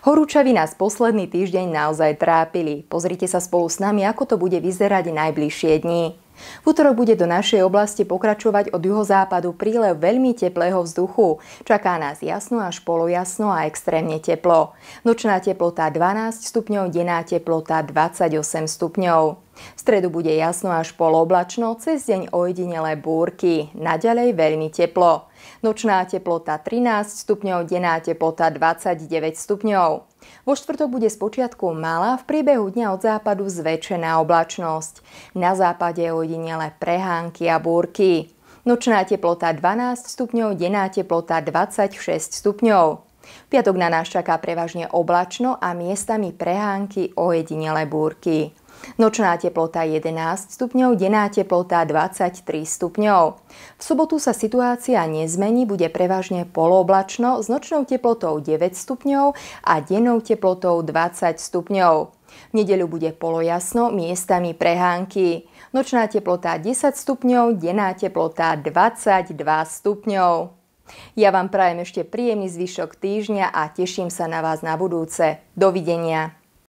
Horúčavy nás posledný týždeň naozaj trápili. Pozrite sa spolu s nami, ako to bude vyzerať najbližšie dni. V útorok bude do našej oblasti pokračovať od juhozápadu prílev veľmi teplého vzduchu. Čaká nás jasno až polojasno a extrémne teplo. Nočná teplota 12 stupňov, denná teplota 28 stupňov. V stredu bude jasno až poloblačno, cez deň ojedinelé búrky, naďalej veľmi teplo. Nočná teplota 13 stupňov, denná teplota 29 stupňov. Vo štvrtok bude spočiatku malá, v priebehu dňa od západu zväčšená oblačnosť. Na západe ojedinelé prehánky a búrky. Nočná teplota 12 stupňov, denná teplota 26 stupňov. Piatok na nás čaká prevažne oblačno a miestami prehánky ojedinelé búrky. Nočná teplota 11 stupňov, denná teplota 23 stupňov. V sobotu sa situácia nezmení, bude prevažne polooblačno s nočnou teplotou 9 stupňov a dennou teplotou 20 stupňov. V nedeľu bude polojasno, miestami prehánky. Nočná teplota 10 stupňov, denná teplota 22 stupňov. Ja vám prajem ešte príjemný zvyšok týždňa a teším sa na vás na budúce. Dovidenia.